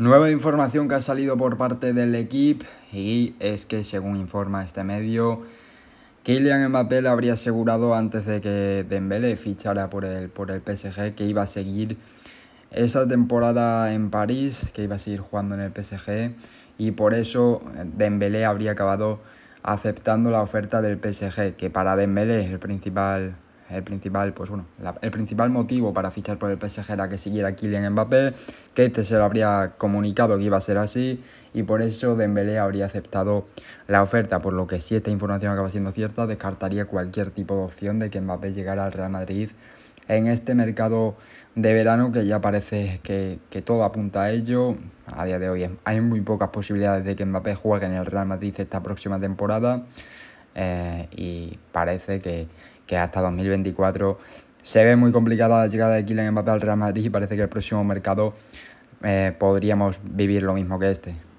Nueva información que ha salido por parte del equipo y es que según informa este medio, Kylian Mbappé le habría asegurado antes de que Dembélé fichara por el, por el PSG que iba a seguir esa temporada en París, que iba a seguir jugando en el PSG y por eso Dembélé habría acabado aceptando la oferta del PSG, que para Dembélé es el principal el principal, pues bueno, el principal motivo para fichar por el PSG era que siguiera Kylian Mbappé, que este se lo habría comunicado que iba a ser así y por eso Dembélé habría aceptado la oferta, por lo que si esta información acaba siendo cierta, descartaría cualquier tipo de opción de que Mbappé llegara al Real Madrid en este mercado de verano que ya parece que, que, todo apunta a ello. A día de hoy hay muy pocas posibilidades de que Mbappé juegue en el Real Madrid esta próxima temporada. Eh, y parece que, hasta 2024 se ve muy complicada la llegada de Kylian Mbappé al Real Madrid y parece que el próximo mercado eh, podríamos vivir lo mismo que este.